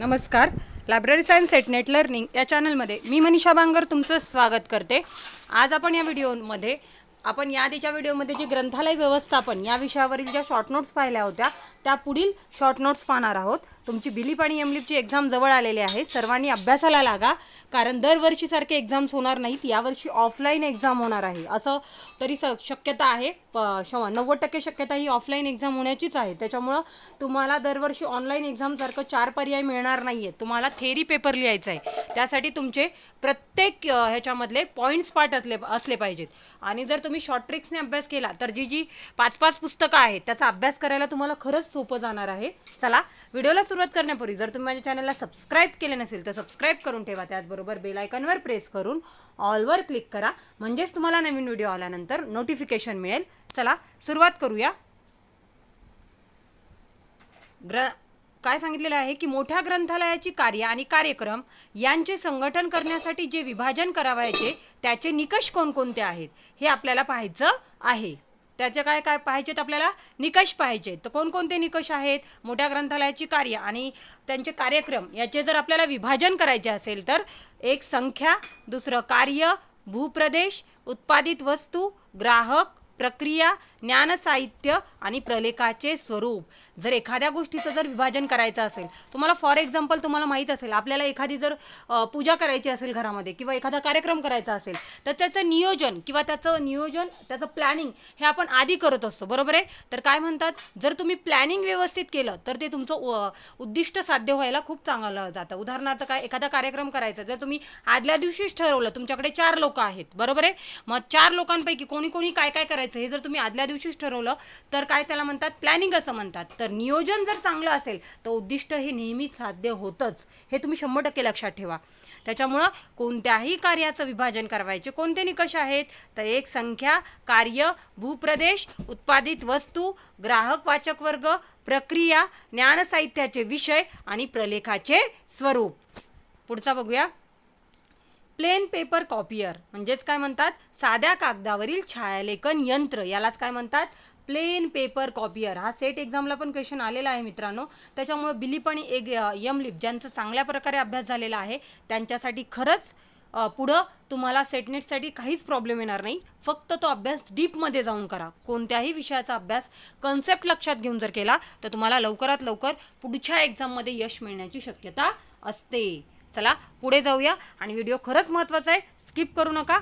नमस्कार library science SET, NET learning या चॅनलमध्ये मी मनीषा बांगर तुमचं स्वागत करते आज आपण या व्हिडिओमध्ये आपण याआधीच्या व्हिडिओमध्ये जे ग्रंथालय व्यवस्थापन या विषयावरील ज्या शॉर्ट नोट्स पाहिल्या होत्या त्या पुढील शॉर्ट नोट्स पाहणार आहोत तुमची बिलीप आणि एमलिपची एक्झाम जवळ आलेली आहे सर्वांनी अभ्यासाला लागा कारण दरवर्षीसारखे एक्झाम्स होणार नाहीत यावर्षी ऑफलाईन एक्झाम होणार आहे असं तरी स शक्यता आहे प नव्वद टक्के शक्यता ही ऑफलाईन एक्झाम होण्याचीच आहे त्याच्यामुळं तुम्हाला दरवर्षी ऑनलाईन एक्झामसारखं चार पर्याय मिळणार नाही आहेत तुम्हाला थेरी पेपर लिहायचा आहे त्यासाठी तुमचे प्रत्येक ह्याच्यामधले पॉईंट्स पाठ असले असले पाहिजेत आणि जर तुम्ही तुम्ही शॉर्ट ट्रिक्सने अभ्यास केला तर जी जी पाच पाच पुस्तकं आहेत त्याचा अभ्यास करायला तुम्हाला खरंच सोपं जाणार आहे चला व्हिडिओला सुरुवात करण्यापूर्वी जर तुम्ही माझ्या चॅनलला सबस्क्राईब केले नसेल तर सबस्क्राईब करून ठेवा त्याचबरोबर बेलायकनवर प्रेस करून ऑलवर क्लिक करा म्हणजेच तुम्हाला नवीन व्हिडिओ आल्यानंतर नोटिफिकेशन मिळेल चला सुरुवात करूया ग्र काय सांगितलेलं आहे की मोठ्या ग्रंथालयाची कार्य आणि कार्यक्रम यांचे संघटन करण्यासाठी जे विभाजन करावायचे त्याचे निकष कोणकोणते आहेत हे आपल्याला पाहायचं आहे त्याचे काय काय पाहिजेत आपल्याला निकष पाहिजेत तर कोणकोणते निकष आहेत मोठ्या ग्रंथालयाची कार्य आणि त्यांचे कार्यक्रम याचे जर आपल्याला विभाजन करायचे असेल तर एक संख्या दुसरं कार्य भूप्रदेश उत्पादित वस्तू ग्राहक प्रक्रिया ज्ञानसाहित्य आणि प्रलेखाचे स्वरूप जर एखाद्या गोष्टीचं जर विभाजन करायचं असेल तुम्हाला फॉर एक्झाम्पल तुम्हाला माहीत असेल आपल्याला एखादी जर पूजा करायची असेल घरामध्ये किंवा एखादा कार्यक्रम करायचा असेल तर त्याचं नियोजन किंवा त्याचं नियोजन त्याचं प्लॅनिंग हे आपण आधी करत असतो बरोबर आहे तर काय म्हणतात जर तुम्ही प्लॅनिंग व्यवस्थित केलं तर ते तुमचं उद्दिष्ट साध्य व्हायला खूप चांगलं जातं उदाहरणार्थ काय एखादा कार्यक्रम करायचा जर तुम्ही आदल्या दिवशीच ठरवलं तुमच्याकडे चार लोक आहेत बरोबर आहे मग चार लोकांपैकी कोणी कोणी काय काय करायचं करायचं हे जर तुम्ही आदल्या दिवशीच ठरवलं तर काय त्याला म्हणतात प्लॅनिंग असं म्हणतात तर नियोजन जर चांगलं असेल तर उद्दिष्ट हे नेहमीच साध्य होतंच हे तुम्ही शंभर टक्के लक्षात ठेवा त्याच्यामुळं कोणत्याही कार्याचं विभाजन करायचे कोणते निकष आहेत तर एक संख्या कार्य भूप्रदेश उत्पादित वस्तू ग्राहक वाचक वर्ग प्रक्रिया ज्ञानसाहित्याचे विषय आणि प्रलेखाचे स्वरूप पुढचा बघूया प्लेन पेपर कॉपियर म्हणजेच काय म्हणतात साध्या कागदावरील छायालेखन यंत्र यालाच काय म्हणतात प्लेन पेपर कॉपियर हा सेट एक्झामला पण क्वेश्चन आलेला आहे मित्रांनो त्याच्यामुळं बिलीप आणि एक यमलिप ज्यांचा चांगल्या प्रकारे अभ्यास झालेला आहे त्यांच्यासाठी खरंच पुढं तुम्हाला सेटनेटसाठी काहीच प्रॉब्लेम येणार नाही फक्त तो अभ्यास डीपमध्ये जाऊन करा कोणत्याही विषयाचा अभ्यास कन्सेप्ट लक्षात घेऊन जर केला तर तुम्हाला लवकरात लवकर पुढच्या एक्झाममध्ये यश मिळण्याची शक्यता असते चला पुढे जाऊया आणि व्हिडिओ खरंच महत्त्वाचा आहे स्किप करू नका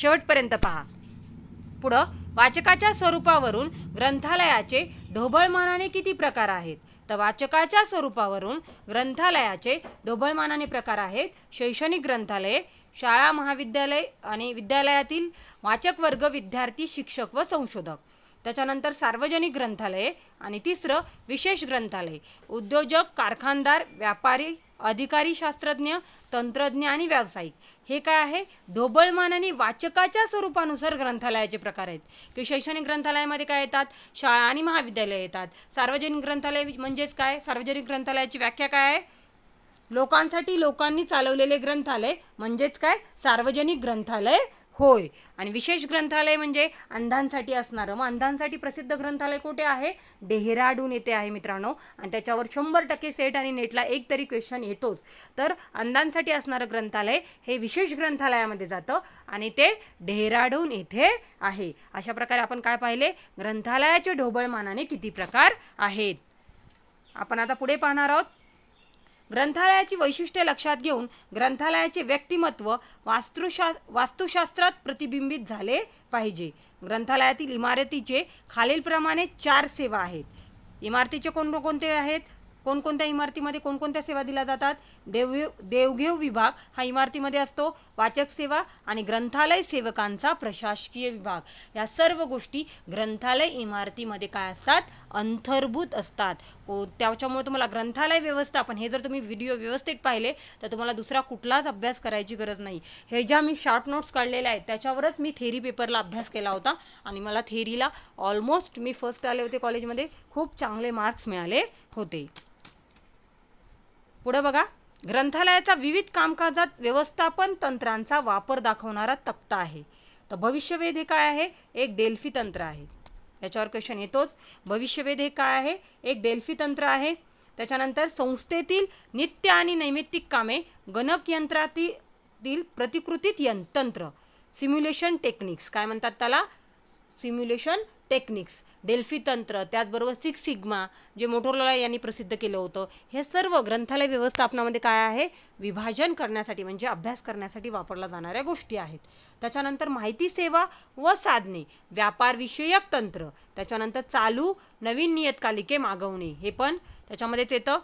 शेवटपर्यंत पहा पुढं वाचकाच्या स्वरूपावरून ग्रंथालयाचे ढोबळमानाने किती प्रकार आहेत तर वाचकाच्या स्वरूपावरून ग्रंथालयाचे ढोबळमानाने प्रकार आहेत शैक्षणिक ग्रंथालये शाळा महाविद्यालय आणि विद्यालयातील वाचक वर्ग विद्यार्थी शिक्षक व संशोधक त्याच्यानंतर सार्वजनिक ग्रंथालय आणि तिसरं विशेष ग्रंथालय उद्योजक कारखानदार व्यापारी अधिकारी शास्त्रज्ञ तंत्रज्ञ आणि व्यावसायिक हे काय आहे धोबळमान आणि वाचकाच्या स्वरूपानुसार ग्रंथालयाचे प्रकार आहेत की शैक्षणिक ग्रंथालयामध्ये काय येतात शाळा आणि महाविद्यालय येतात सार्वजनिक ग्रंथालय म्हणजेच काय सार्वजनिक ग्रंथालयाची व्याख्या काय आहे लोकांसाठी लोकांनी चालवलेले ग्रंथालय म्हणजेच काय सार्वजनिक ग्रंथालय होय आणि विशेष ग्रंथालय म्हणजे अंधांसाठी असणारं मग अंधांसाठी प्रसिद्ध ग्रंथालय कुठे आहे डेहराडून येथे आहे मित्रांनो आणि त्याच्यावर शंभर टक्के सेट आणि नेटला एक तरी क्वेश्चन येतोच तर अंधांसाठी असणारं ग्रंथालय हे विशेष ग्रंथालयामध्ये जातं आणि ते डेहराडून येथे आहे अशा प्रकारे आपण काय पाहिले ग्रंथालयाचे ढोबळमानाने किती प्रकार आहेत आपण आता पुढे पाहणार आहोत ग्रंथालयाची वैशिष्ट्ये लक्षात घेऊन ग्रंथालयाचे व्यक्तिमत्व वास्तुशा वास्तुशास्त्रात प्रतिबिंबित झाले पाहिजे ग्रंथालयातील इमारतीचे खालीलप्रमाणे चार सेवा आहेत इमारतीचे कोणकोणते आहेत कोणकोणत्या इमारतीमध्ये कोणकोणत्या सेवा दिल्या जातात देव देवघेव विभाग हा इमारतीमध्ये असतो वाचक सेवा आणि ग्रंथालय सेवकांचा प्रशासकीय विभाग या सर्व गोष्टी ग्रंथालय इमारतीमध्ये काय असतात अंतर्भूत असतात को त्याच्यामुळे तुम्हाला ग्रंथालय व्यवस्थापन हे जर तुम्ही व्हिडिओ व्यवस्थित पाहिले तर तुम्हाला दुसरा कुठलाच अभ्यास करायची गरज नाही हे ज्या मी शॉर्ट नोट्स काढलेल्या आहेत त्याच्यावरच मी थेरी पेपरला अभ्यास केला होता आणि मला थेरीला ऑलमोस्ट मी फर्स्ट आले होते कॉलेजमध्ये खूप चांगले मार्क्स मिळाले होते पुढं बघा ग्रंथालयाचा विविध कामकाजात व्यवस्थापन तंत्रांचा वापर दाखवणारा तक्ता आहे तर भविष्यवेध हे काय आहे एक डेल्फी तंत्र आहे याच्यावर क्वेश्चन येतोच भविष्यवेध हे काय आहे एक डेल्फी तंत्र आहे त्याच्यानंतर संस्थेतील नित्य आणि नैमित्तिक कामे गणक यंत्रातील प्रतिकृतीत यं तंत्र सिम्युलेशन टेक्निक्स काय म्हणतात त्याला सिम्युलेशन टेक्निक्स डेल्फी तंत्र त्याचबरोबर सिक्स सिग्मा जे मोटोरला यांनी प्रसिद्ध केलं होतं हे सर्व ग्रंथालय व्यवस्थापनामध्ये काय आहे विभाजन करण्यासाठी म्हणजे अभ्यास करण्यासाठी वापरल्या जाणाऱ्या गोष्टी आहेत त्याच्यानंतर माहिती सेवा व साधने व्यापारविषयक तंत्र त्याच्यानंतर चालू नवीन नियतकालिके मागवणे हे पण त्याच्यामध्येच येतं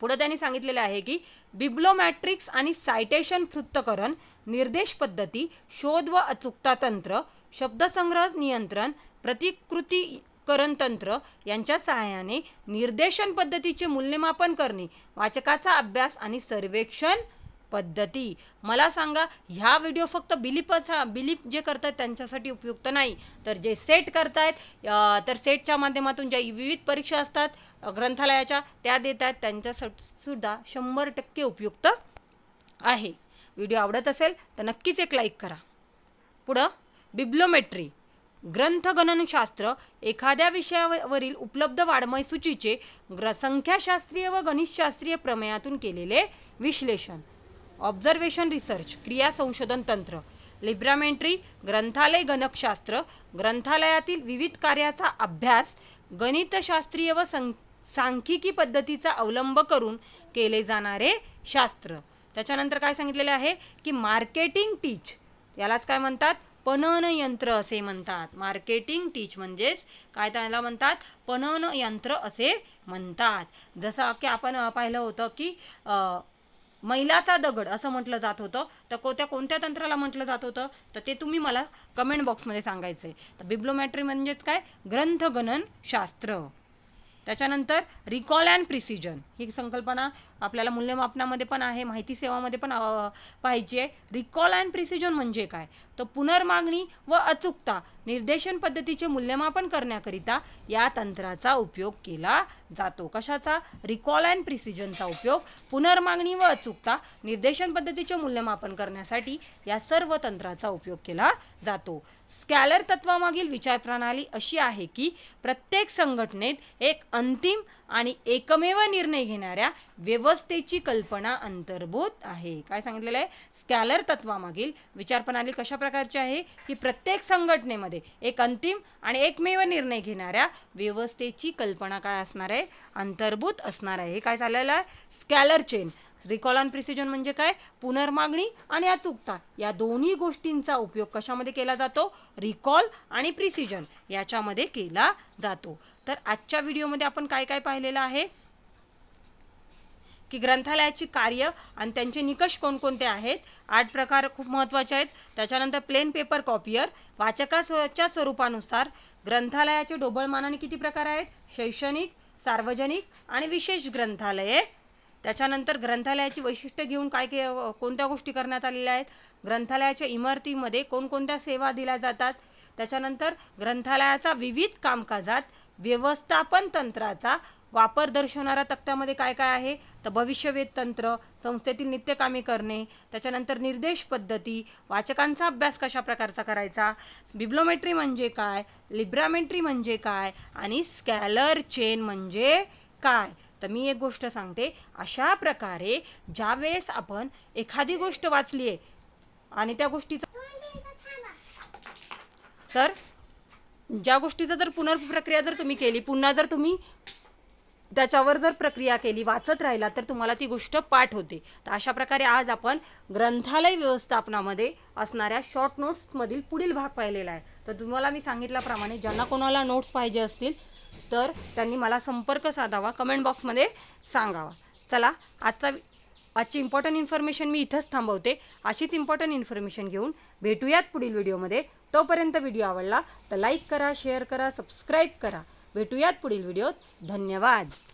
पुढं त्यांनी सांगितलेलं आहे की बिब्लोमॅट्रिक्स आणि सायटेशन पृथ्थकरण निर्देश पद्धती शोध व अचूकता तंत्र शब्दसंग्रह नियंत्रण प्रतिकृती करण तंत्र यांच्या सहाय्याने निर्देशन पद्धतीचे मूल्यमापन करणे वाचकाचा अभ्यास आणि सर्वेक्षण पद्धती मला सांगा ह्या व्हिडिओ फक्त बिलीपच बिलीप जे करतात त्यांच्यासाठी उपयुक्त नाही तर जे सेट करतायत तर सेटच्या माध्यमातून ज्या विविध परीक्षा असतात ग्रंथालयाच्या त्या देतात त्यांच्यासाठी सुद्धा शंभर टक्के उपयुक्त आहे व्हिडिओ आवडत असेल तर नक्कीच एक लाईक करा पुढं बिब्लोमेट्री ग्रंथगणनशास्त्र एखाद्या विषयावरील उपलब्ध वाढमय सूचीचे ग्र संख्याशास्त्रीय व गणितशास्त्रीय प्रमेयातून केलेले विश्लेषण ऑब्झर्वेशन रिसर्च क्रिया संशोधन तंत्र लिब्रामेंट्री ग्रंथालय गणकशास्त्र ग्रंथालयातील विविध कार्याचा अभ्यास गणितशास्त्रीय व सं सांख्यिकी पद्धतीचा अवलंब करून केले जाणारे शास्त्र त्याच्यानंतर काय सांगितलेले आहे की मार्केटिंग टीच यालाच काय म्हणतात यंत्र असे म्हणतात मार्केटिंग टीच म्हणजेच काय त्याला म्हणतात यंत्र असे म्हणतात जसं की आपण पाहिलं होतं की मैलाचा दगड असं म्हटलं जात होतं तर कोणत्या कोणत्या तंत्राला म्हटलं जात होतं तर ते तुम्ही मला कमेंट बॉक्समध्ये सांगायचं आहे तर बिब्लोमॅट्री म्हणजेच काय ग्रंथगणन शास्त्र त्याच्यानंतर रिकॉल अँड प्रिसिजन ही संकल्पना आपल्याला मूल्यमापनामध्ये पण आहे माहिती सेवामध्ये पण पाहिजे आहे रिकॉल अँड प्रिसिजन म्हणजे काय तर पुनर्मागणी व अचूकता निर्देशन पद्धतीचे मूल्यमापन करण्याकरिता या तंत्राचा उपयोग केला जातो कशाचा रिकॉल अँड प्रिसिजनचा उपयोग पुनर्मागणी व अचूकता निर्देशन पद्धतीचे मूल्यमापन करण्यासाठी या सर्व तंत्राचा उपयोग केला जातो स्कॅलर तत्वामागील विचारप्रणाली अशी आहे की प्रत्येक संघटनेत एक अंतिम आणि एकमेव निर्णय घेणाऱ्या व्यवस्थेची कल्पना अंतर्भूत आहे काय सांगितलेलं आहे स्कॅलर तत्वामागील विचारप्रणाली कशा प्रकारची आहे की प्रत्येक संघटनेमध्ये एक अंतिम आणि एकमेव निर्णय घेणाऱ्या व्यवस्थेची कल्पना काय असणार आहे अंतर्भूत असणार आहे हे काय चाललेलं आहे scalar chain recall on precision म्हणजे काय पुनर्मागणी आणि अचूकता या दोन्ही गोष्टींचा उपयोग कशामध्ये केला जातो रिकॉल आणि प्रिसिजन याच्यामध्ये केला जातो तर आजच्या व्हिडिओमध्ये आपण काय काय पाहिलेलं आहे की ग्रंथालयाची कार्य आणि त्यांचे निकष कोणकोणते आहेत आठ प्रकार खूप महत्त्वाचे आहेत त्याच्यानंतर प्लेन पेपर कॉपियर वाचकाच्या स्वरूपानुसार ग्रंथालयाचे ढोबळमानाने किती प्रकार आहेत शैक्षणिक सार्वजनिक आणि विशेष ग्रंथालये त्याच्यानंतर ग्रंथालयाची वैशिष्ट्य घेऊन काय के कोणत्या गोष्टी करण्यात आलेल्या आहेत ग्रंथालयाच्या इमारतीमध्ये कोणकोणत्या सेवा दिल्या जातात त्याच्यानंतर ग्रंथालयाचा विविध कामकाजात व्यवस्थापन तंत्राचा वापर दर्शवणाऱ्या तक्त्यामध्ये काय काय आहे तर भविष्यवेध तंत्र संस्थेतील नित्यकामे करणे त्याच्यानंतर निर्देश पद्धती वाचकांचा अभ्यास कशा प्रकारचा करायचा बिब्लोमेट्री म्हणजे काय लिब्रामेट्री म्हणजे काय आणि स्कॅलर चेन म्हणजे काय तर मी एक गोष्ट सांगते अशा प्रकारे ज्या वेळेस आपण एखादी गोष्ट वाचली आहे आणि त्या गोष्टीचा तर ज्या गोष्टीचा जर पुनर्प्रक्रिया जर तुम्ही केली पुन्हा जर तुम्ही त्याच्यावर जर प्रक्रिया केली वाचत राहिला तर तुम्हाला ती गोष्ट पाठ होते तर अशा प्रकारे आज आपण ग्रंथालय व्यवस्थापनामध्ये असणाऱ्या शॉर्ट नोट्समधील पुढील भाग पाहिलेला आहे तर तुम्हाला मी सांगितल्याप्रमाणे ज्यांना कोणाला नोट्स पाहिजे असतील तर त्यांनी मला संपर्क साधावा कमेंट बॉक्समध्ये सांगावा चला आजचा आजची इम्पॉर्टंट इन्फॉर्मेशन मी इथंच थांबवते अशीच इम्पॉर्टंट इन्फॉर्मेशन घेऊन भेटूयात पुढील व्हिडिओमध्ये तोपर्यंत व्हिडिओ आवडला तर लाईक करा शेअर करा सबस्क्राईब करा भेटूयात पुढील व्हिडिओत धन्यवाद